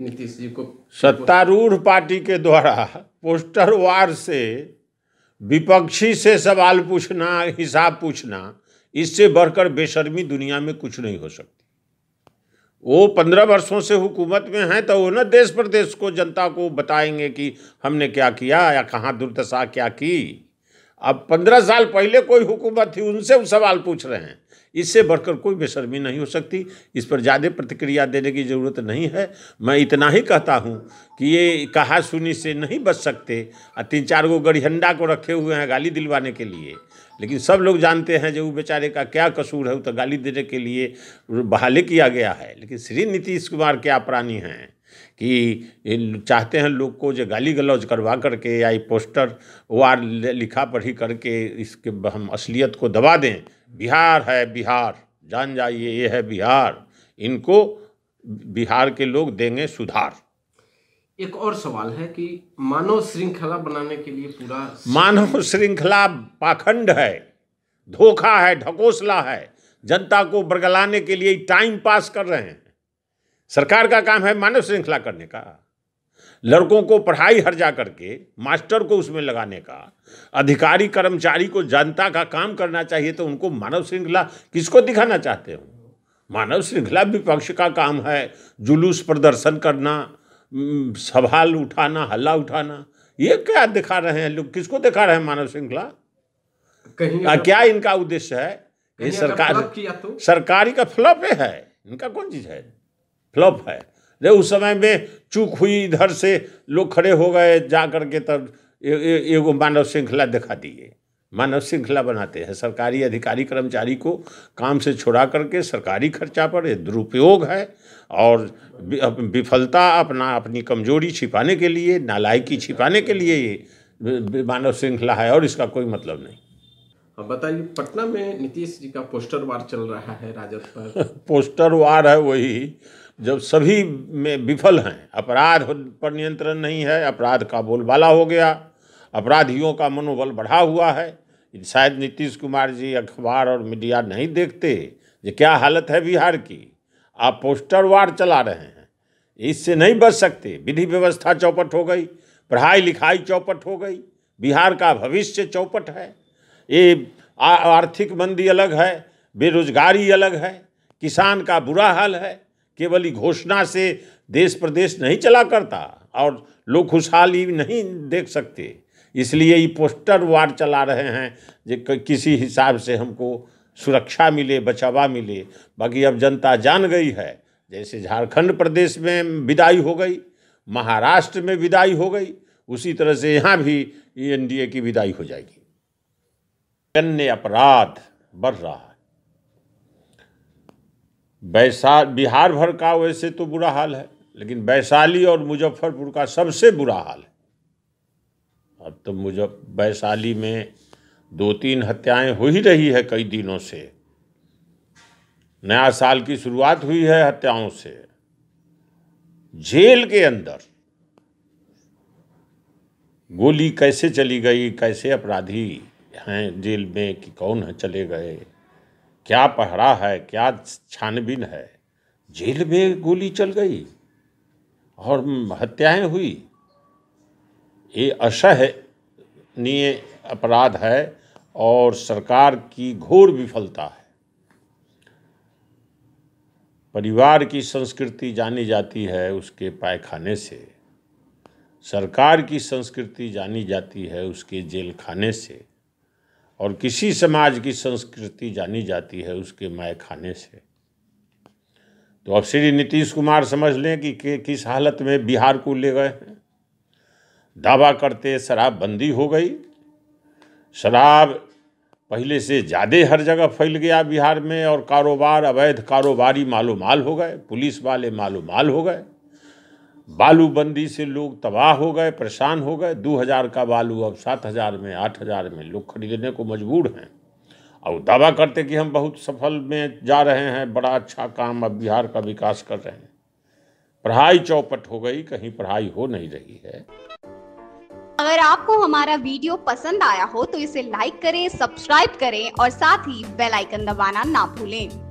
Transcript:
नीतीश जी को सत्तारूढ़ पार्टी के द्वारा पोस्टर वार से विपक्षी से सवाल पूछना हिसाब पूछना इससे बढ़कर बेशर्मी दुनिया में कुछ नहीं हो सकती वो पंद्रह वर्षों से हुकूमत में हैं तो वो ना देश प्रदेश को जनता को बताएंगे कि हमने क्या किया या कहाँ दुर्दशा क्या की अब पंद्रह साल पहले कोई हुकूमत थी उनसे वो सवाल पूछ रहे हैं इससे बढ़कर कोई बेशर्मी नहीं हो सकती इस पर ज़्यादा प्रतिक्रिया देने की ज़रूरत नहीं है मैं इतना ही कहता हूँ कि ये कहा सुनी से नहीं बच सकते और तीन चार गो गड़िहंडा को रखे हुए हैं गाली दिलवाने के लिए लेकिन सब लोग जानते हैं जो वो बेचारे का क्या कसूर है वो तो गाली देने के लिए बहाली किया गया है लेकिन श्री नीतीश कुमार क्या प्राणी हैं कि चाहते हैं लोग को जो गाली गलौज करवा करके या ये पोस्टर वार लिखा पढ़ी करके इसके हम असलियत को दबा दें बिहार है बिहार जान जाइए ये है बिहार इनको बिहार के लोग देंगे सुधार एक और सवाल है कि मानव श्रृंखला बनाने के लिए पूरा मानव श्रृंखला पाखंड है धोखा है ढकोसला है जनता को बरगलाने के लिए टाइम पास कर रहे हैं सरकार का काम है मानव श्रृंखला करने का लड़कों को पढ़ाई हर जा करके मास्टर को उसमें लगाने का अधिकारी कर्मचारी को जनता का काम करना चाहिए तो उनको मानव श्रृंखला किसको दिखाना चाहते हो मानव श्रृंखला विपक्ष का काम है जुलूस प्रदर्शन करना सवाल उठाना हल्ला उठाना ये क्या दिखा रहे हैं लोग किसको दिखा रहे हैं मानव श्रृंखला क्या इनका उद्देश्य है ये सरकार तो? सरकारी का फ्लॉप है इनका कौन चीज़ है फ्लॉप है रे उस समय में चूक हुई इधर से लोग खड़े हो गए जा कर के तब एगो मानव श्रृंखला दिखा दिए मानव श्रृंखला बनाते हैं सरकारी अधिकारी कर्मचारी को काम से छुड़ा करके सरकारी खर्चा पर ये दुरुपयोग है और विफलता अपना अपनी कमजोरी छिपाने के लिए नालायकी छिपाने के लिए ये मानव श्रृंखला है और इसका कोई मतलब नहीं अब बताइए पटना में नीतीश जी का पोस्टर वार चल रहा है राजद पर पोस्टर वार है वही जब सभी में विफल हैं अपराध पर नियंत्रण नहीं है अपराध का बोलबाला हो गया अपराधियों का मनोबल बढ़ा हुआ है शायद नीतीश कुमार जी अखबार और मीडिया नहीं देखते ये क्या हालत है बिहार की आप पोस्टर वार चला रहे हैं इससे नहीं बच सकते विधि व्यवस्था चौपट हो गई पढ़ाई लिखाई चौपट हो गई बिहार का भविष्य चौपट है ये आर्थिक मंदी अलग है बेरोजगारी अलग है किसान का बुरा हाल है केवल घोषणा से देश प्रदेश नहीं चला करता और लोग खुशहाली नहीं देख सकते इसलिए ये पोस्टर वार चला रहे हैं जो किसी हिसाब से हमको सुरक्षा मिले बचावा मिले बाकी अब जनता जान गई है जैसे झारखंड प्रदेश में विदाई हो गई महाराष्ट्र में विदाई हो गई उसी तरह से यहाँ भी एनडीए की विदाई हो जाएगी जन्य अपराध बढ़ रहा है वैशा बिहार भर का वैसे तो बुरा हाल है लेकिन वैशाली और मुजफ्फरपुर का सबसे बुरा हाल है अब तो मुजफ वैशाली में दो तीन हत्याएं हो ही रही है कई दिनों से नया साल की शुरुआत हुई है हत्याओं से जेल के अंदर गोली कैसे चली गई कैसे अपराधी हैं जेल में कि कौन है चले गए क्या पहरा है क्या छानबीन है जेल में गोली चल गई और हत्याएं हुई ये असहनीय अपराध है और सरकार की घोर विफलता है परिवार की संस्कृति जानी जाती है उसके पायखाने से सरकार की संस्कृति जानी जाती है उसके जेल खाने से और किसी समाज की संस्कृति जानी जाती है उसके माय खाने से तो अब श्री नीतीश कुमार समझ लें कि, कि किस हालत में बिहार को ले गए हैं दावा करते शराबबंदी हो गई शराब पहले से ज़्यादा हर जगह फैल गया बिहार में और कारोबार अवैध कारोबारी मालूमाल हो गए पुलिस वाले मालूमाल हो गए बालू बंदी से लोग तबाह हो गए परेशान हो गए दो हज़ार का बालू अब सात हज़ार में आठ हज़ार में लोग खरीदने को मजबूर हैं और दावा करते कि हम बहुत सफल में जा रहे हैं बड़ा अच्छा काम अब बिहार का विकास कर रहे हैं पढ़ाई चौपट हो गई कहीं पढ़ाई हो नहीं रही है अगर आपको हमारा वीडियो पसंद आया हो तो इसे लाइक करें सब्सक्राइब करें और साथ ही बेल आइकन दबाना ना भूलें